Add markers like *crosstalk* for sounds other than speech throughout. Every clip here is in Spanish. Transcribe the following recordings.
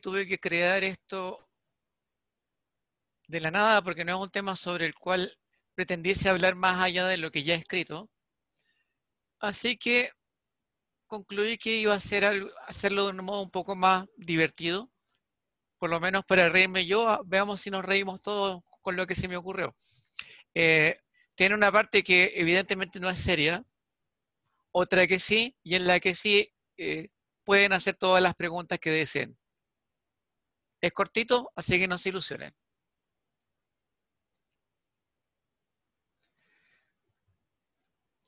tuve que crear esto de la nada porque no es un tema sobre el cual pretendiese hablar más allá de lo que ya he escrito. Así que concluí que iba a hacerlo de un modo un poco más divertido, por lo menos para reírme yo. Ah, veamos si nos reímos todos con lo que se me ocurrió. Eh, tiene una parte que evidentemente no es seria, otra que sí, y en la que sí eh, pueden hacer todas las preguntas que deseen. Es cortito, así que no se ilusionen.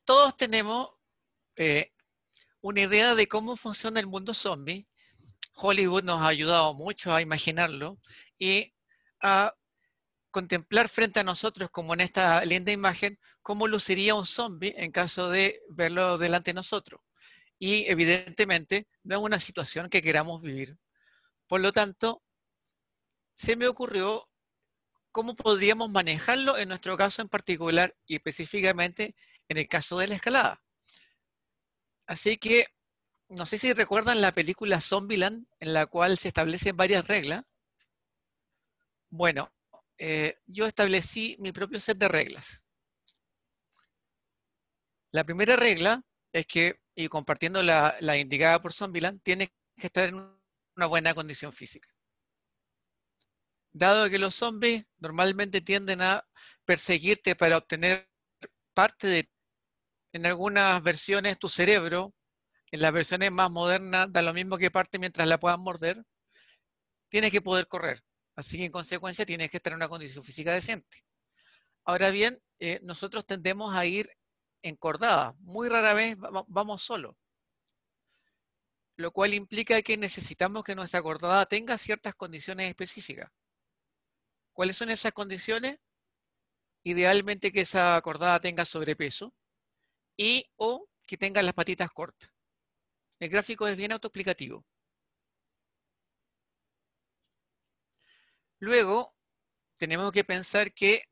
Todos tenemos eh, una idea de cómo funciona el mundo zombie. Hollywood nos ha ayudado mucho a imaginarlo y a contemplar frente a nosotros, como en esta linda imagen, cómo luciría un zombie en caso de verlo delante de nosotros. Y evidentemente no es una situación que queramos vivir. Por lo tanto, se me ocurrió cómo podríamos manejarlo en nuestro caso en particular y específicamente en el caso de la escalada. Así que, no sé si recuerdan la película Zombieland, en la cual se establecen varias reglas. Bueno, eh, yo establecí mi propio set de reglas. La primera regla es que, y compartiendo la, la indicada por Zombieland, tienes que estar en una buena condición física dado que los zombies normalmente tienden a perseguirte para obtener parte de, en algunas versiones, tu cerebro, en las versiones más modernas, da lo mismo que parte mientras la puedan morder, tienes que poder correr. Así que en consecuencia tienes que estar en una condición física decente. Ahora bien, eh, nosotros tendemos a ir en Muy rara vez vamos solos. Lo cual implica que necesitamos que nuestra cordada tenga ciertas condiciones específicas. ¿Cuáles son esas condiciones? Idealmente que esa cordada tenga sobrepeso y o que tenga las patitas cortas. El gráfico es bien autoexplicativo. Luego, tenemos que pensar que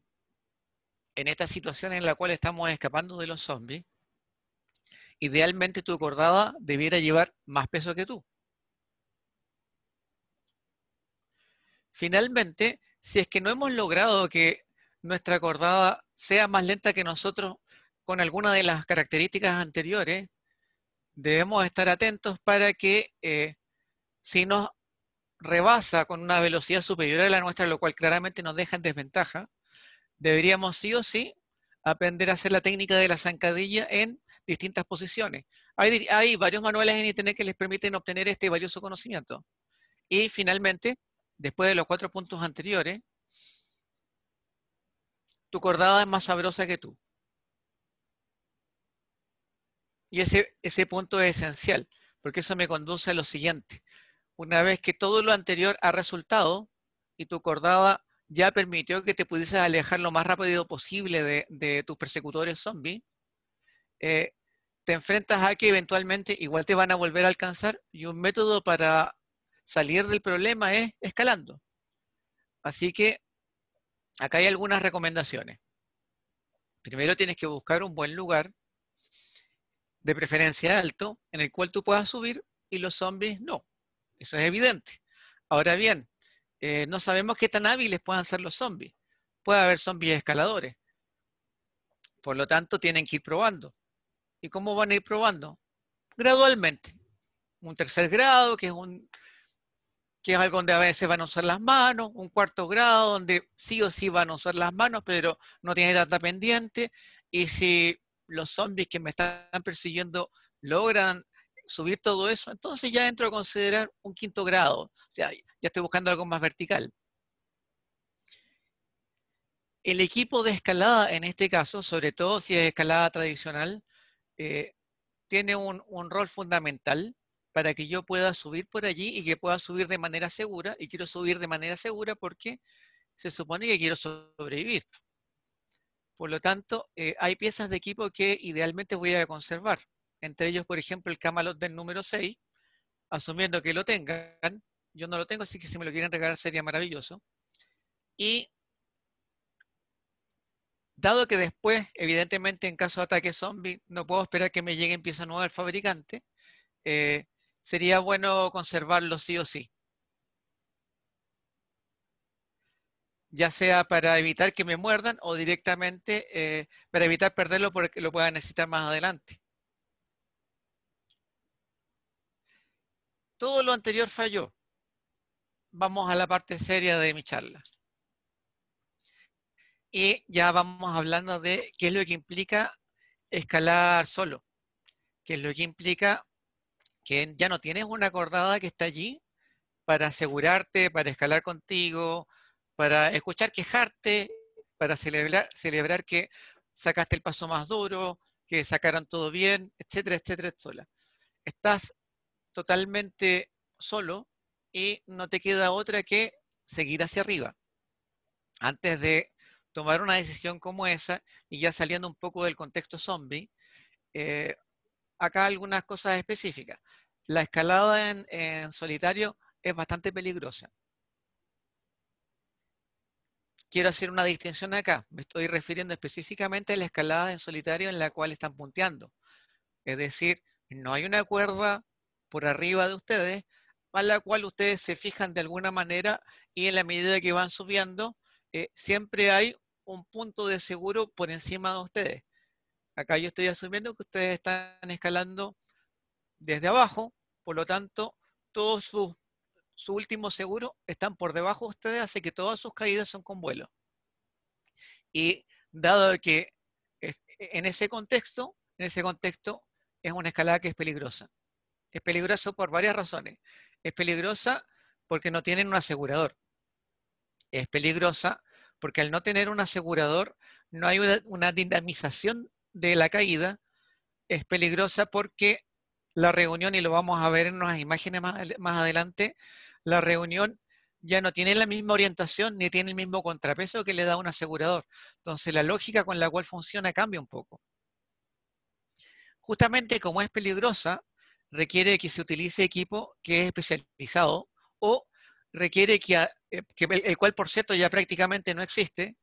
en esta situación en la cual estamos escapando de los zombies, idealmente tu cordada debiera llevar más peso que tú. Finalmente, si es que no hemos logrado que nuestra cordada sea más lenta que nosotros con alguna de las características anteriores, debemos estar atentos para que eh, si nos rebasa con una velocidad superior a la nuestra, lo cual claramente nos deja en desventaja, deberíamos sí o sí aprender a hacer la técnica de la zancadilla en distintas posiciones. hay varios manuales en Internet que les permiten obtener este valioso conocimiento. Y finalmente, después de los cuatro puntos anteriores, tu cordada es más sabrosa que tú. Y ese, ese punto es esencial, porque eso me conduce a lo siguiente. Una vez que todo lo anterior ha resultado y tu cordada ya permitió que te pudieses alejar lo más rápido posible de, de tus persecutores zombies, eh, te enfrentas a que eventualmente igual te van a volver a alcanzar y un método para salir del problema es escalando. Así que acá hay algunas recomendaciones. Primero tienes que buscar un buen lugar, de preferencia alto, en el cual tú puedas subir y los zombies no. Eso es evidente. Ahora bien, eh, no sabemos qué tan hábiles puedan ser los zombies. Puede haber zombies escaladores. Por lo tanto, tienen que ir probando. ¿Y cómo van a ir probando? Gradualmente. Un tercer grado, que es un, que es algo donde a veces van a usar las manos, un cuarto grado donde sí o sí van a usar las manos, pero no tiene data pendiente, y si los zombies que me están persiguiendo logran subir todo eso, entonces ya entro a considerar un quinto grado, o sea, ya estoy buscando algo más vertical. El equipo de escalada en este caso, sobre todo si es escalada tradicional, eh, tiene un rol fundamental para que yo pueda subir por allí y que pueda subir de manera segura. Y quiero subir de manera segura porque se supone que quiero sobrevivir. Por lo tanto, eh, hay piezas de equipo que idealmente voy a conservar. Entre ellos, por ejemplo, el camalot del número 6, asumiendo que lo tengan. Yo no lo tengo, así que si me lo quieren regalar sería maravilloso. Y dado que después, evidentemente, en caso de ataque zombie, no puedo esperar que me llegue pieza nueva del fabricante, eh, sería bueno conservarlo sí o sí. Ya sea para evitar que me muerdan o directamente eh, para evitar perderlo porque lo pueda necesitar más adelante. Todo lo anterior falló. Vamos a la parte seria de mi charla. Y ya vamos hablando de qué es lo que implica escalar solo, qué es lo que implica que ya no tienes una acordada que está allí para asegurarte, para escalar contigo, para escuchar quejarte, para celebrar, celebrar que sacaste el paso más duro, que sacaron todo bien, etcétera, etcétera, sola. Estás totalmente solo y no te queda otra que seguir hacia arriba. Antes de tomar una decisión como esa, y ya saliendo un poco del contexto zombie, eh, acá algunas cosas específicas. La escalada en, solitario es bastante peligrosa. Quiero hacer una distinción acá. Me estoy refiriendo específicamente a la escalada en solitario en la cual están punteando. Es decir, no hay una cuerda por arriba de ustedes a la cual ustedes se fijan de alguna manera y en la medida que van subiendo, eh, siempre hay un punto de seguro por encima de ustedes. Acá yo estoy asumiendo que ustedes están escalando desde abajo, por lo tanto, todos sus su últimos seguros están por debajo de ustedes, así que todas sus caídas son con vuelo. Y dado que en ese contexto, en ese contexto es una escalada que es peligrosa. Es peligrosa por varias razones. Es peligrosa porque no tienen un asegurador. Es peligrosa porque al no tener un asegurador no hay una dinamización de la caída es peligrosa porque la reunión, y lo vamos a ver en unas imágenes más, adelante, la reunión ya no tiene la misma orientación ni tiene el mismo contrapeso que le da un asegurador. Entonces la lógica con la cual funciona cambia un poco. Justamente como es peligrosa, requiere que se utilice equipo que es especializado o requiere que, eh, que el cual por cierto ya prácticamente no existe,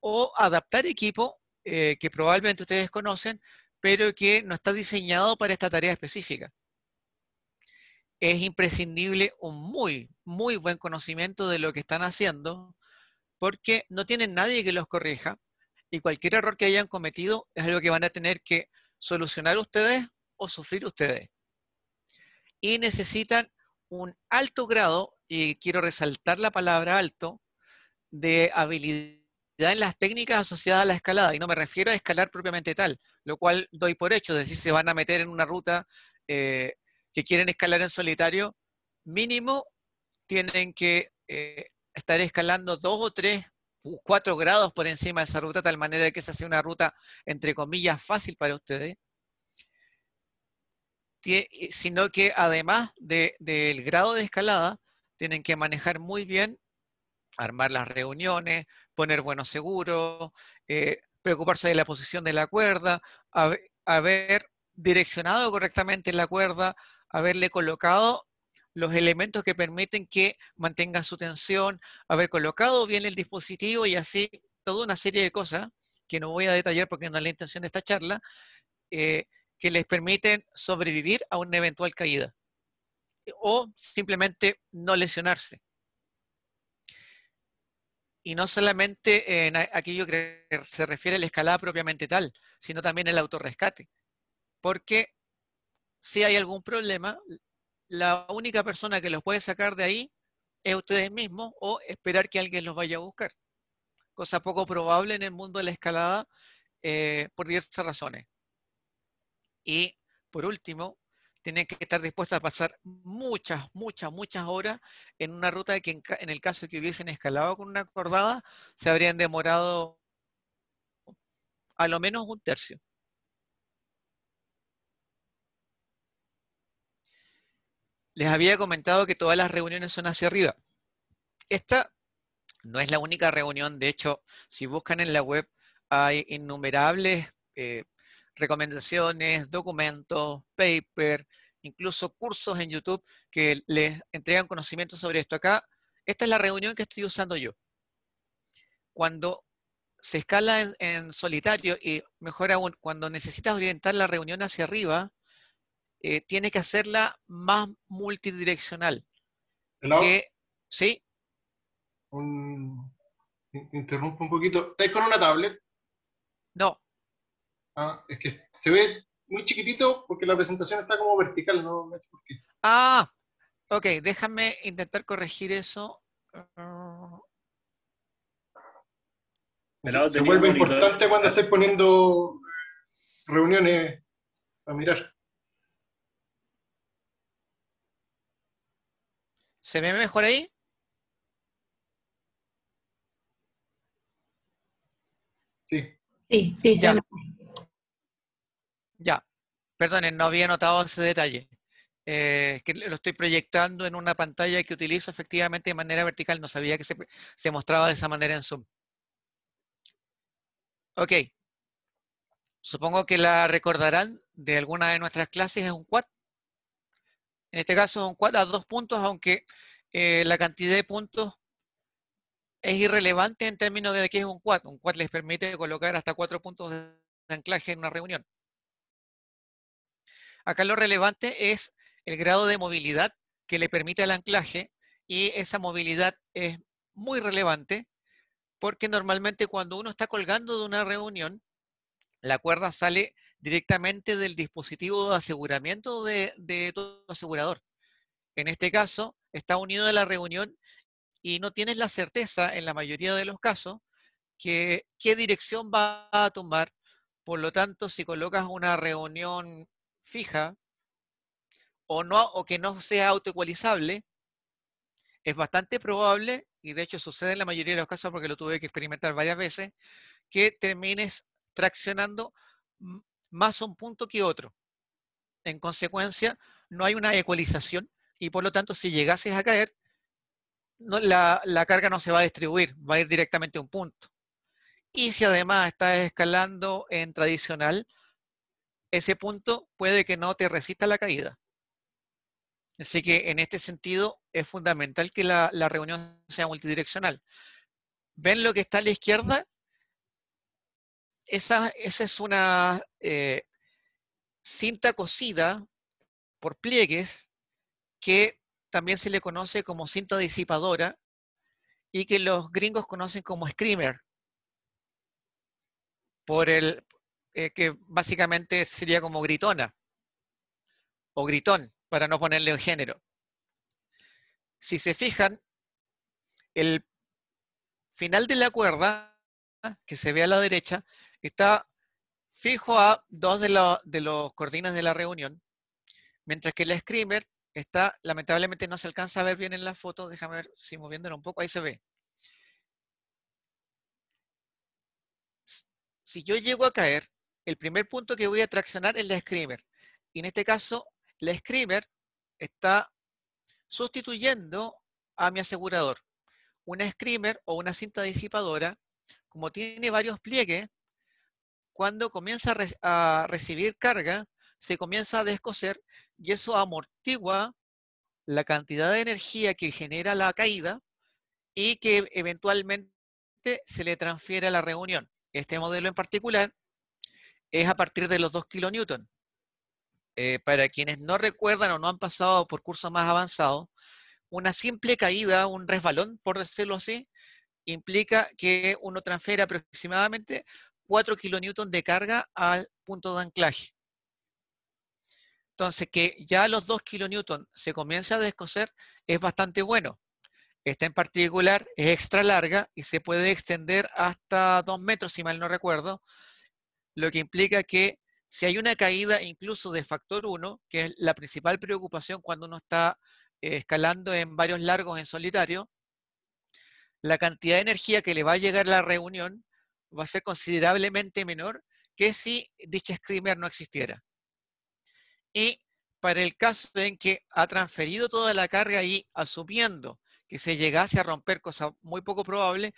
o adaptar equipo eh, que probablemente ustedes conocen, pero que no está diseñado para esta tarea específica. Es imprescindible un muy, muy buen conocimiento de lo que están haciendo, porque no tienen nadie que los corrija y cualquier error que hayan cometido es algo que van a tener que solucionar ustedes o sufrir ustedes. Y necesitan un alto grado, y quiero resaltar la palabra alto, de habilidad en las técnicas asociadas a la escalada, y no me refiero a escalar propiamente tal, lo cual doy por hecho, es decir, se van a meter en una ruta eh, que quieren escalar en solitario, mínimo tienen que eh, estar escalando dos o tres, cuatro grados por encima de esa ruta, tal manera que se hace una ruta, entre comillas, fácil para ustedes, eh, sino que además del grado de escalada, tienen que manejar muy bien armar las reuniones, poner buenos seguros, eh, preocuparse de la posición de la cuerda, haber direccionado correctamente la cuerda, haberle colocado los elementos que permiten que mantenga su tensión, haber colocado bien el dispositivo y así toda una serie de cosas que no voy a detallar porque no es la intención de esta charla, eh, que les permiten sobrevivir a una eventual caída eh, o simplemente no lesionarse y no solamente en aquello que se refiere a la escalada propiamente tal, sino también el autorrescate. Porque si hay algún problema, la única persona que los puede sacar de ahí es ustedes mismos o esperar que alguien los vaya a buscar. Cosa poco probable en el mundo de la escalada eh, por diversas razones. Y por último, tienen que estar dispuestas a pasar muchas, muchas, muchas horas en una ruta que en, el caso de que hubiesen escalado con una cordada, se habrían demorado a lo menos un tercio. Les había comentado que todas las reuniones son hacia arriba. Esta no es la única reunión, de hecho, si buscan en la web hay innumerables eh, recomendaciones, documentos, paper, incluso cursos en YouTube que les entregan conocimiento sobre esto. Acá, esta es la reunión que estoy usando yo. Cuando se escala en, solitario y mejor aún, cuando necesitas orientar la reunión hacia arriba, eh, tienes que hacerla más multidireccional. ¿Sí? interrumpo un poquito. ¿Estás con una tablet? No. Ah, es que se ve muy chiquitito porque la presentación está como vertical, no, sé por qué. Ah, ok, déjame intentar corregir eso. se, vuelve importante cuando estés poniendo eh, reuniones a mirar. ¿Se ve mejor ahí? Sí. Sí, sí, sí. Ya. Perdonen, eh, no había notado ese detalle. Eh, lo estoy proyectando en una pantalla que utilizo efectivamente de manera vertical. No sabía que se, mostraba de esa manera en Zoom. Ok. Supongo que la recordarán de alguna de nuestras clases, es un quad. En este caso es un quad a dos puntos, aunque eh, la cantidad de puntos es irrelevante en términos de que es un quad. Un quad les permite colocar hasta cuatro puntos de anclaje en una reunión. Acá lo relevante es el grado de movilidad que le permite el anclaje y esa movilidad es muy relevante porque normalmente cuando uno está colgando de una reunión, la cuerda sale directamente del dispositivo de aseguramiento de, de tu asegurador. En este caso, está unido a la reunión y no tienes la certeza, en la mayoría de los casos, que qué dirección va a tomar. Por lo tanto, si colocas una reunión fija o, no, o que no sea autoecualizable, es bastante probable, y de hecho sucede en la mayoría de los casos porque lo tuve que experimentar varias veces, que termines traccionando más un punto que otro. En consecuencia, no hay una ecualización y por lo tanto, si llegases a caer, la, carga no se va a distribuir, va a ir directamente a un punto. Y si además estás escalando en tradicional, ese punto puede que no te resista la caída. Así que en este sentido es fundamental que la, reunión sea multidireccional. ¿Ven lo que está a la izquierda? Esa, es una eh, cinta cosida por pliegues que también se le conoce como cinta disipadora y que los gringos conocen como screamer por el, eh, que básicamente sería como gritona o gritón, para no ponerle un género. Si se fijan, el final de la cuerda, que se ve a la derecha, está fijo a dos de, de los cortinas de la reunión, mientras que el screamer está, lamentablemente no se alcanza a ver bien en la foto, déjame ver si moviéndolo un poco, ahí se ve. Si yo llego a caer, el primer punto que voy a traccionar es la Screamer. Y en este caso, la Screamer está sustituyendo a mi asegurador. Una Screamer o una cinta disipadora, como tiene varios pliegues, cuando comienza a, recibir carga, se comienza a descoser y eso amortigua la cantidad de energía que genera la caída y que eventualmente se le transfiere a la reunión. Este modelo en particular es a partir de los 2 kN, eh, para quienes no recuerdan o no han pasado por cursos más avanzados, una simple caída, un resbalón, por decirlo así, implica que uno transfiera aproximadamente 4 kN de carga al punto de anclaje. Entonces, que ya los 2 kN se comienza a descoser es bastante bueno. Esta en particular es extra larga y se puede extender hasta 2 metros, si mal no recuerdo, lo que implica que si hay una caída incluso de factor 1, que es la principal preocupación cuando uno está eh, escalando en varios largos en solitario, la cantidad de energía que le va a llegar a la reunión va a ser considerablemente menor que si dicha screamer no existiera. Y para el caso en que ha transferido toda la carga y asumiendo que se llegase a romper, cosa muy poco probable,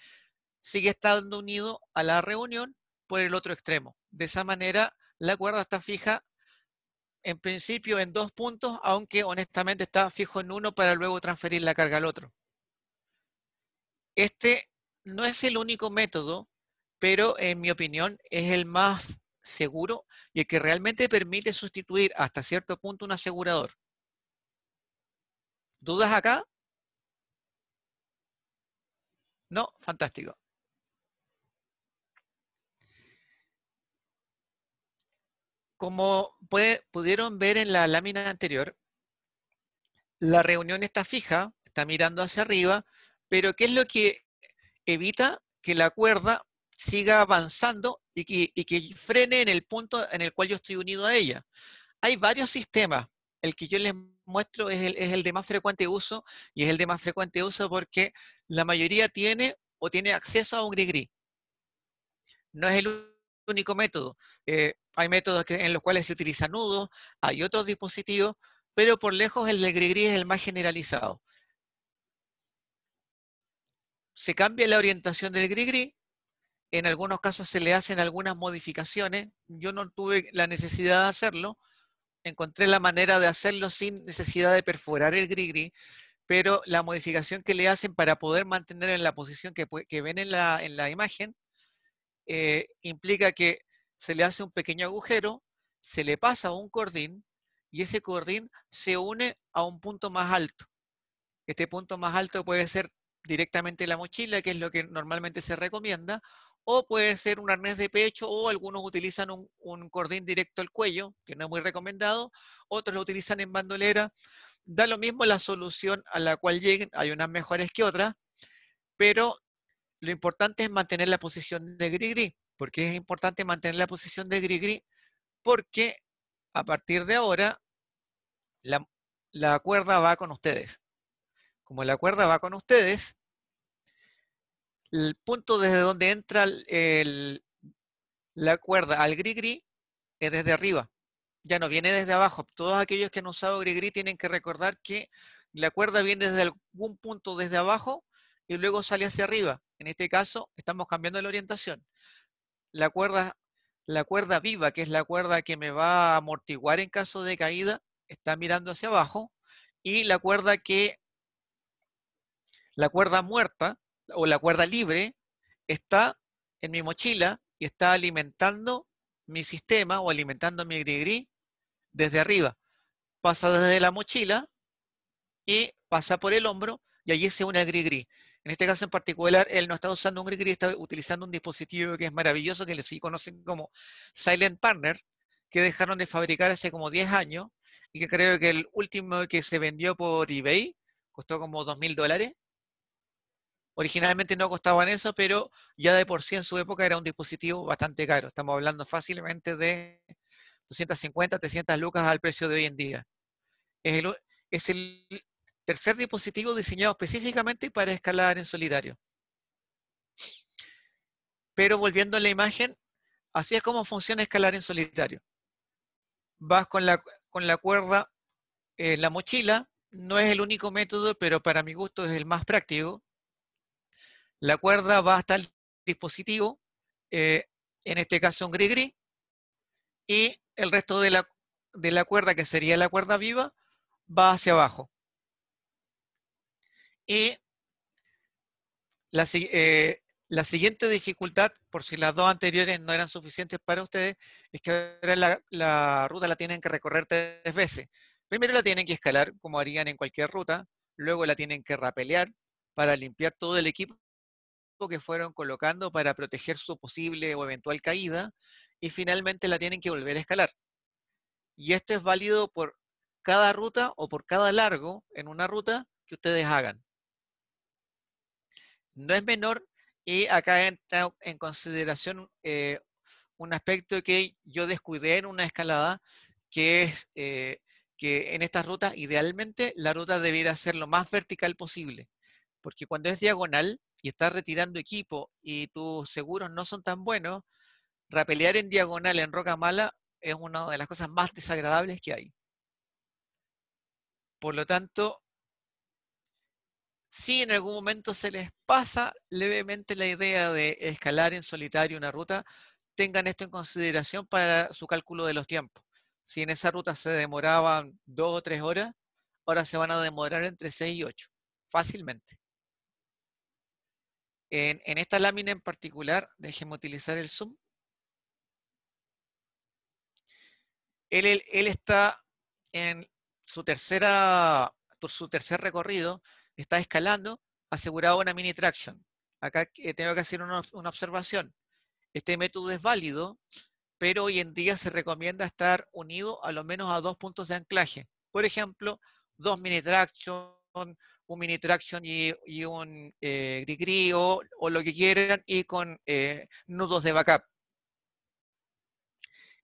sigue estando unido a la reunión por el otro extremo. De esa manera, la cuerda está fija en principio en dos puntos, aunque honestamente está fijo en uno para luego transferir la carga al otro. Este no es el único método, pero en mi opinión es el más seguro y el que realmente permite sustituir hasta cierto punto un asegurador. ¿Dudas acá? No, fantástico. Como pudieron ver en la lámina anterior, la reunión está fija, está mirando hacia arriba, pero ¿qué es lo que evita que la cuerda siga avanzando y que, frene en el punto en el cual yo estoy unido a ella? Hay varios sistemas. El que yo les muestro es el, es el de más frecuente uso y es el de más frecuente uso porque la mayoría tiene o tiene acceso a un gris-gris. No es el único método. Eh, hay métodos en los cuales se utiliza nudos, hay otros dispositivos, pero por lejos el de gris es el más generalizado. Se cambia la orientación del gris, en algunos casos se le hacen algunas modificaciones, yo no tuve la necesidad de hacerlo, encontré la manera de hacerlo sin necesidad de perforar el gris, pero la modificación que le hacen para poder mantener en la posición que, ven en la, imagen eh, implica que se le hace un pequeño agujero, se le pasa un cordín y ese cordín se une a un punto más alto. Este punto más alto puede ser directamente la mochila, que es lo que normalmente se recomienda, o puede ser un arnés de pecho, o algunos utilizan un, cordín directo al cuello, que no es muy recomendado, otros lo utilizan en bandolera. Da lo mismo la solución a la cual lleguen, hay unas mejores que otras, pero lo importante es mantener la posición de gris-gris. ¿Por qué es importante mantener la posición de Grigri? Porque a partir de ahora la, cuerda va con ustedes. Como la cuerda va con ustedes, el punto desde donde entra la cuerda al Grigri es desde arriba. Ya no viene desde abajo. Todos aquellos que han usado Grigri tienen que recordar que la cuerda viene desde algún punto desde abajo y luego sale hacia arriba. En este caso, estamos cambiando la orientación la cuerda, la cuerda viva, que es la cuerda que me va a amortiguar en caso de caída, está mirando hacia abajo, y la cuerda que, la cuerda muerta o la cuerda libre, está en mi mochila y está alimentando mi sistema o alimentando mi gris desde arriba. Pasa desde la mochila y pasa por el hombro y allí se una al gris En este caso en particular, él no está usando un gris-gris, está utilizando un dispositivo que es maravilloso, que sí conocen como Silent Partner, que dejaron de fabricar hace como 10 años y que creo que el último que se vendió por eBay costó como 2.000 dólares. Originalmente no costaban eso, pero ya de por sí en su época era un dispositivo bastante caro. Estamos hablando fácilmente de 250, 300 lucas al precio de hoy en día. es el Tercer dispositivo diseñado específicamente para escalar en solitario. Pero volviendo a la imagen, así es como funciona escalar en solitario. Vas con la, con la cuerda la mochila, no es el único método, pero para mi gusto es el más práctico. La cuerda va hasta el dispositivo, eh, en este caso un gris-gris, y el resto de la cuerda, que sería la cuerda viva, va hacia abajo. Y eh, la, siguiente dificultad, por si las dos anteriores no eran suficientes para ustedes, es que ahora la, la, ruta la tienen que recorrer tres veces. Primero la tienen que escalar, como harían en cualquier ruta, luego la tienen que rapelear para limpiar todo el equipo que fueron colocando para proteger su posible o eventual caída, y finalmente la tienen que volver a escalar. Y esto es válido por cada ruta o por cada largo en una ruta que ustedes hagan no es menor y acá entra en consideración eh, un aspecto que yo descuidé en una escalada, que es eh, que en estas rutas, idealmente, la ruta debiera ser lo más vertical posible, porque cuando es diagonal y estás retirando equipo y tus seguros no son tan buenos, rapelear en diagonal en roca mala es una de las cosas más desagradables que hay. Por lo tanto, si en algún momento se les pasa levemente la idea de escalar en solitario una ruta, tengan esto en consideración para su cálculo de los tiempos. Si en esa ruta se demoraban dos o tres horas, ahora se van a demorar entre seis y ocho, fácilmente. En, esta lámina en particular, déjenme utilizar el zoom. Él, está en su, tercera, su tercer recorrido, está escalando, asegurado una mini traction. Acá eh, tengo que hacer una, observación. Este método es válido, pero hoy en día se recomienda estar unido a lo menos a dos puntos de anclaje. Por ejemplo, dos mini traction, un mini traction y, un eh, o, lo que quieran y con eh, nudos de backup.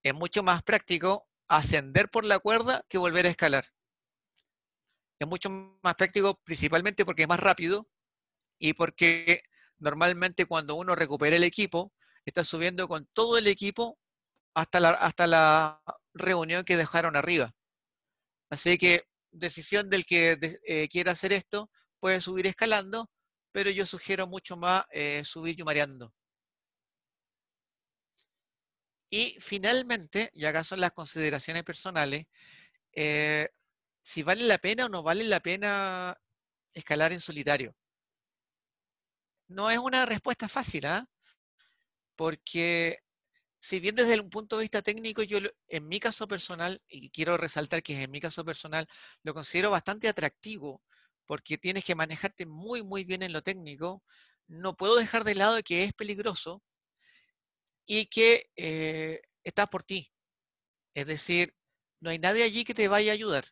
Es mucho más práctico ascender por la cuerda que volver a escalar es mucho más práctico principalmente porque es más rápido y porque normalmente cuando uno recupera el equipo, está subiendo con todo el equipo hasta la, hasta la reunión que dejaron arriba. Así que decisión del que eh, quiera hacer esto, puede subir escalando, pero yo sugiero mucho más eh, subir yumareando. Y finalmente, y acá son las consideraciones personales, eh, si vale la pena o no vale la pena escalar en solitario. No es una respuesta fácil, ¿ah? Porque si bien desde un punto de vista técnico, yo en mi caso personal, y quiero resaltar que es en mi caso personal, lo considero bastante atractivo, porque tienes que manejarte muy, muy bien en lo técnico, no puedo dejar de lado que es peligroso y que eh, está por ti. Es decir, no hay nadie allí que te vaya a ayudar.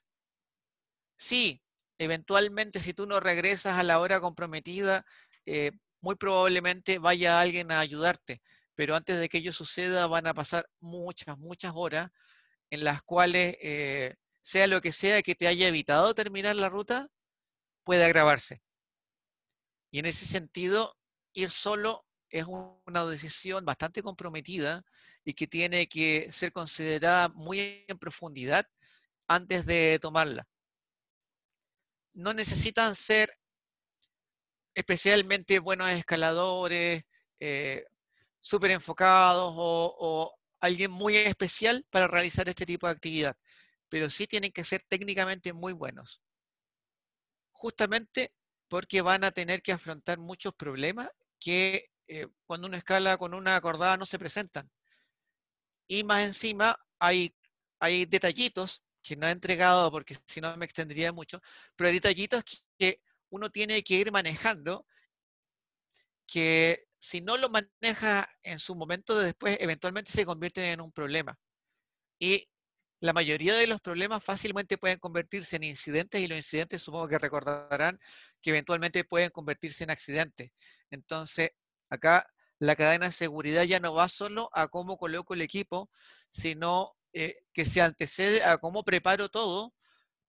Sí, eventualmente si tú no regresas a la hora comprometida, eh, muy probablemente vaya alguien a ayudarte, pero antes de que ello suceda van a pasar muchas, muchas horas en las cuales, eh, sea lo que sea que te haya evitado terminar la ruta, puede agravarse. Y en ese sentido, ir solo es una decisión bastante comprometida y que tiene que ser considerada muy en profundidad antes de tomarla no necesitan ser especialmente buenos escaladores, eh, súper enfocados o, alguien muy especial para realizar este tipo de actividad, pero sí tienen que ser técnicamente muy buenos. Justamente porque van a tener que afrontar muchos problemas que eh, cuando uno escala con una acordada no se presentan. Y más encima hay detallitos que no he entregado porque si no me extendería mucho, pero hay detallitos que uno tiene que ir manejando, que si no lo maneja en su momento después, eventualmente se convierte en un problema. Y la mayoría de los problemas fácilmente pueden convertirse en incidentes y los incidentes supongo que recordarán que eventualmente pueden convertirse en accidentes. Entonces, acá la cadena de seguridad ya no va solo a cómo coloco el equipo, sino eh, que se antecede a cómo preparo todo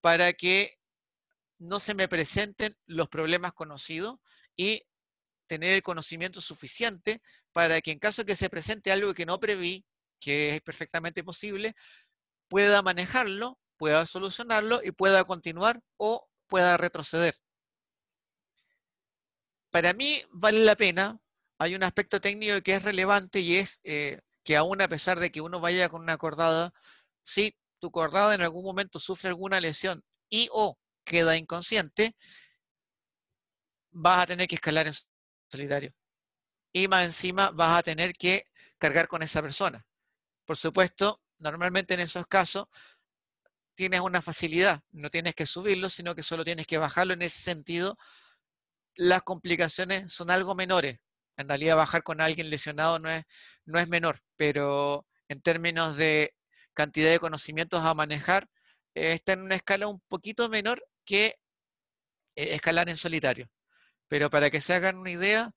para que no se me presenten los problemas conocidos y tener el conocimiento suficiente para que en caso de que se presente algo que no preví, que es perfectamente posible, pueda manejarlo, pueda solucionarlo y pueda continuar o pueda retroceder. Para mí vale la pena, hay un aspecto técnico que es relevante y es eh, que aún a pesar de que uno vaya con una cordada, si tu cordada en algún momento sufre alguna lesión y o queda inconsciente, vas a tener que escalar en solitario. Y más encima vas a tener que cargar con esa persona. Por supuesto, normalmente en esos casos tienes una facilidad, no tienes que subirlo, sino que solo tienes que bajarlo. En ese sentido, las complicaciones son algo menores, en realidad bajar con alguien lesionado no es, no es menor, pero en términos de cantidad de conocimientos a manejar, eh, está en una escala un poquito menor que eh, escalar en solitario. Pero para que se hagan una idea,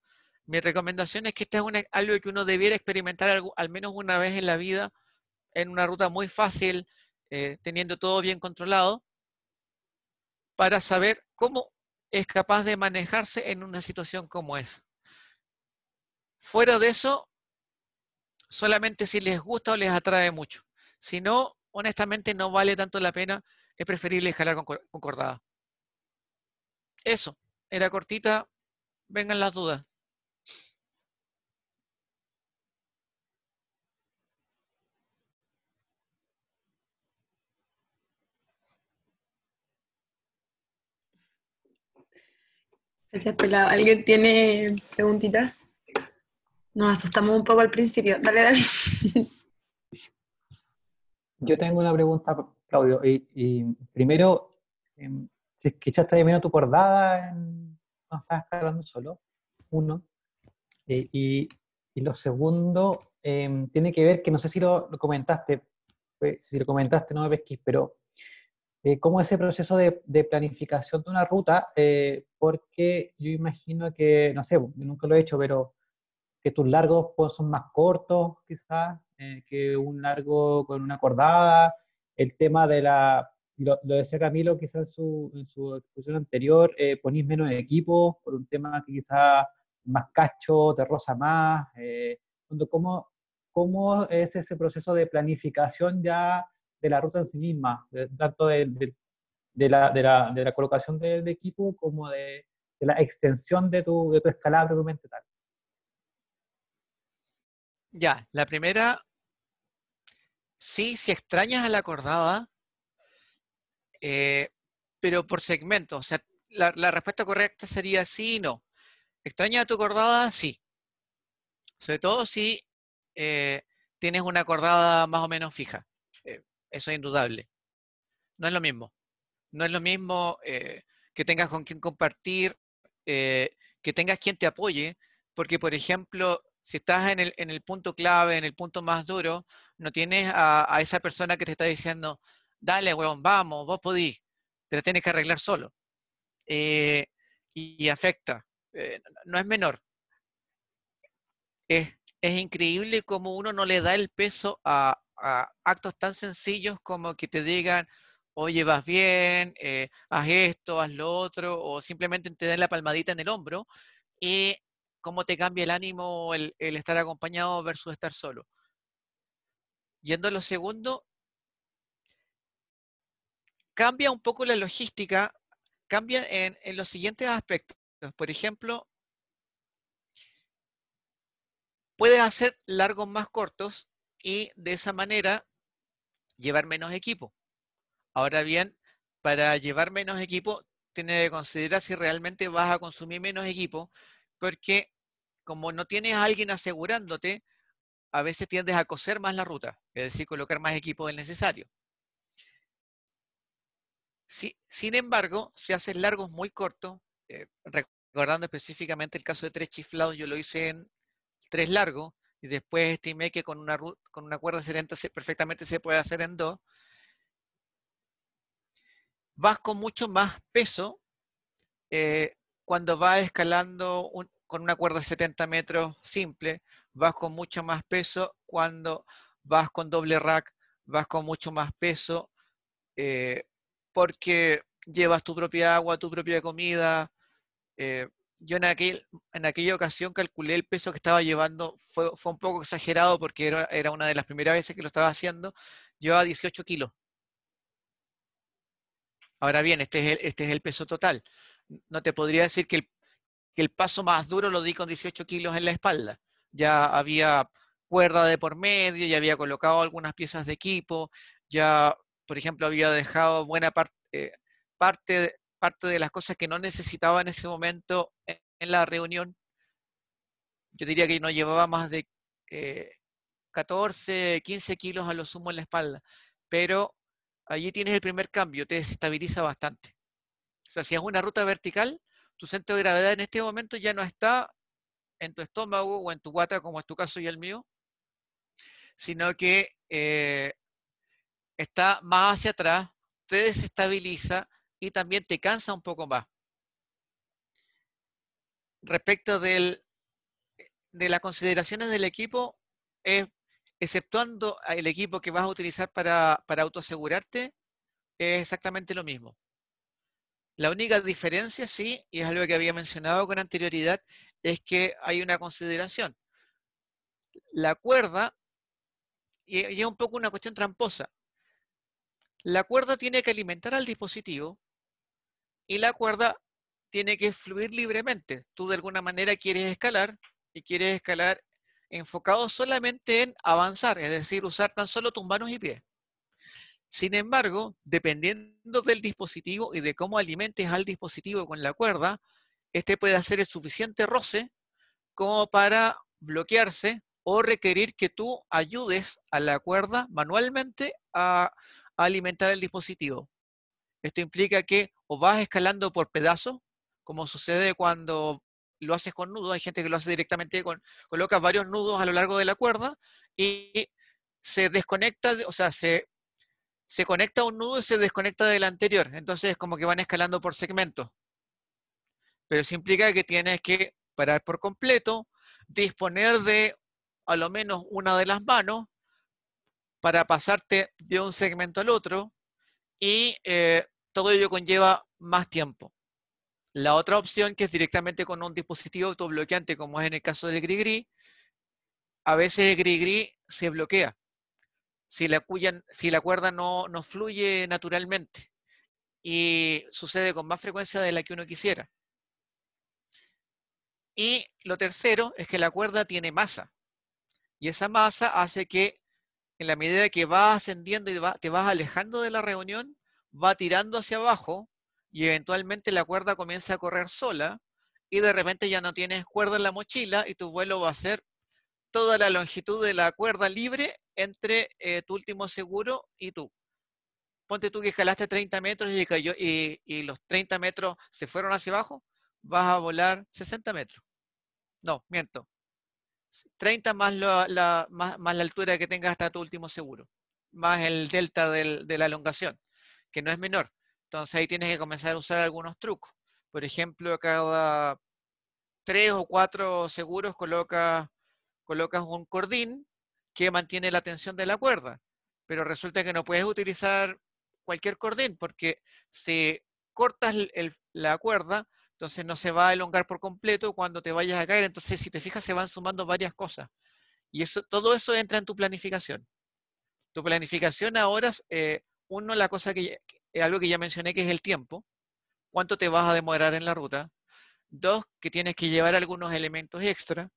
mi recomendación es que este es algo que uno debiera experimentar al menos una vez en la vida, en una ruta muy fácil, eh, teniendo todo bien controlado, para saber cómo es capaz de manejarse en una situación como esa. Fuera de eso, solamente si les gusta o les atrae mucho. Si no, honestamente no vale tanto la pena, es preferible escalar con, con cordada. Eso, era cortita, vengan las dudas. Gracias, Pelado. ¿Alguien tiene preguntitas? Nos asustamos un poco al principio. Dale, dale. *laughs* Yo tengo una pregunta, Claudio. Y, primero, em, si es que echaste de menos tu cordada ¿No estás hablando solo, uno. Eh, y, lo segundo, em, tiene que ver que no sé si lo, comentaste, eh, si lo comentaste no me pesquís, pero eh, cómo es ese proceso de, planificación de una ruta, porque yo imagino que, no sé, nunca lo he hecho, pero que tus largos son más cortos, quizás, eh, que un largo con una cordada. El tema de la, lo, decía Camilo, quizás en su, en su exposición anterior, eh, ponís menos equipos por un tema que quizás más cacho, te roza más. Eh, ¿cómo, ¿Cómo es ese proceso de planificación ya de la ruta en sí misma, tanto de, la, de, de la colocación del equipo como de, la extensión de tu, de tu escalada realmente tal? Ya, la primera, sí, si extrañas a la acordada, eh, pero por segmento. O sea, la, respuesta correcta sería sí y no. ¿Extrañas a tu acordada? Sí. Sobre todo si eh, tienes una acordada más o menos fija. Eh, eso es indudable. No es lo mismo. No es lo mismo que tengas con quién compartir, que tengas quien te apoye, porque por ejemplo, si estás en el, punto clave, en el punto más duro, no tienes a, esa persona que te está diciendo, dale, weón, vamos, vos podís, te la tienes que arreglar solo. Eh, y, afecta, eh, no es menor. Es, increíble como uno no le da el peso a, actos tan sencillos como que te digan, oye, vas bien, eh, haz esto, haz lo otro, o simplemente te den la palmadita en el hombro. y cómo te cambia el ánimo el, el estar acompañado versus estar solo. Yendo a lo segundo, cambia un poco la logística, cambia en los siguientes aspectos. Por ejemplo, puedes hacer largos más cortos y de esa manera llevar menos equipo. Ahora bien, para llevar menos equipo, tienes que considerar si realmente vas a consumir menos equipo, porque como no tienes a alguien asegurándote, a veces tiendes a coser más la ruta, es decir, colocar más equipo del necesario. sin embargo, si haces largos muy cortos, eh, recordando específicamente el caso de tres chiflados, yo lo hice en tres largos y después estimé que con una, con una cuerda 70 perfectamente se puede hacer en dos. Vas con mucho más peso, eh, cuando vas escalando con una cuerda de 70 metros simple, vas con mucho más peso, cuando vas con doble rack, vas con mucho más peso, eh, porque llevas tu propia agua, tu propia comida. Eh, yo en, aquella ocasión calculé el peso que estaba llevando, fue, un poco exagerado porque era, una de las primeras veces que lo estaba haciendo, llevaba 18 kilos. Ahora bien, este es el este peso total no te podría decir que el, paso más duro lo di con 18 kilos en la espalda. Ya había cuerda de por medio, ya había colocado algunas piezas de equipo, ya, por ejemplo, había dejado buena eh, parte, parte, de las cosas que no necesitaba en ese momento en, la reunión. Yo diría que no llevaba más de 14, eh, 15 kilos a lo sumo en la espalda, pero allí tienes el primer cambio, te desestabiliza bastante. O sea, si es una ruta vertical, tu centro de gravedad en este momento ya no está en tu estómago o en tu guata, como es tu caso y el mío, sino que eh, está más hacia atrás, te desestabiliza y también te cansa un poco más. Respecto de las consideraciones del equipo, exceptuando el equipo que vas a utilizar para, para autoasegurarte, es exactamente lo mismo. La única diferencia, sí, y es algo que había mencionado con anterioridad, es que hay una consideración. La cuerda, y es un poco una cuestión tramposa, la cuerda tiene que alimentar al dispositivo y la cuerda tiene que fluir libremente. Tú de alguna manera quieres escalar y quieres escalar enfocado solamente en avanzar, es decir, usar tan solo tus manos y pies. Sin embargo, dependiendo del dispositivo y de cómo alimentes al dispositivo con la cuerda, este puede hacer el suficiente roce como para bloquearse o requerir que tú ayudes a la cuerda manualmente a, alimentar el dispositivo. Esto implica que o vas escalando por pedazos, como sucede cuando lo haces con nudos, hay gente que lo hace directamente con, colocas varios nudos a lo largo de la cuerda y se desconecta, o sea, se se conecta un nudo y se desconecta del anterior. Entonces es como que van escalando por segmentos. Pero eso implica que tienes que parar por completo, disponer de a lo menos una de las manos para pasarte de un segmento al otro y eh, todo ello conlleva más tiempo. La otra opción, que es directamente con un dispositivo autobloqueante, como es en el caso del gris a veces el gris se bloquea si la, si la cuerda no, fluye naturalmente y sucede con más frecuencia de la que uno quisiera. Y lo tercero es que la cuerda tiene masa. Y esa masa hace que en la medida que va ascendiendo y te vas alejando de la reunión, va tirando hacia abajo y eventualmente la cuerda comienza a correr sola y de repente ya no tienes cuerda en la mochila y tu vuelo va a ser toda la longitud de la cuerda libre entre eh, tu último seguro y tú. Ponte tú que jalaste 30 metros y, cayó, y, los 30 metros se fueron hacia abajo, vas a volar 60 metros. No, miento. 30 más la, más, más, la altura que tengas hasta tu último seguro, más el delta del, de la elongación, que no es menor. Entonces ahí tienes que comenzar a usar algunos trucos. Por ejemplo, cada 3 o 4 seguros colocas, colocas un cordín que mantiene la tensión de la cuerda. Pero resulta que no puedes utilizar cualquier cordín, porque si cortas la cuerda, entonces no se va a elongar por completo cuando te vayas a caer. Entonces, si te fijas, se van sumando varias cosas. Y eso, todo eso entra en tu planificación. Tu planificación ahora, es, eh, uno, la cosa que, es algo que ya mencioné, que es el tiempo. ¿Cuánto te vas a demorar en la ruta? Dos, que tienes que llevar algunos elementos extra.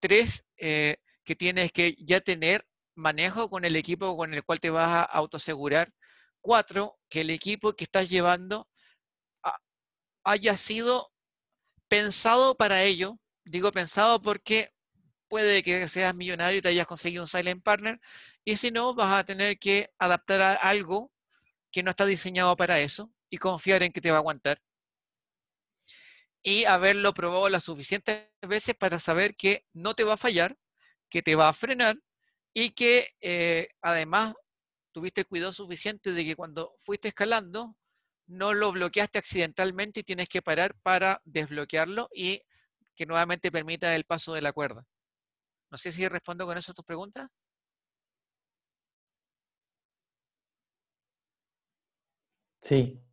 Tres, eh, que tienes que ya tener manejo con el equipo con el cual te vas a autoasegurar. Cuatro, que el equipo que estás llevando haya sido pensado para ello. Digo pensado porque puede que seas millonario y te hayas conseguido un silent partner. Y si no, vas a tener que adaptar a algo que no está diseñado para eso y confiar en que te va a aguantar. Y haberlo probado las suficientes veces para saber que no te va a fallar que te va a frenar y que eh, además tuviste cuidado suficiente de que cuando fuiste escalando no lo bloqueaste accidentalmente y tienes que parar para desbloquearlo y que nuevamente permita el paso de la cuerda. No sé si respondo con eso a tus preguntas. Sí,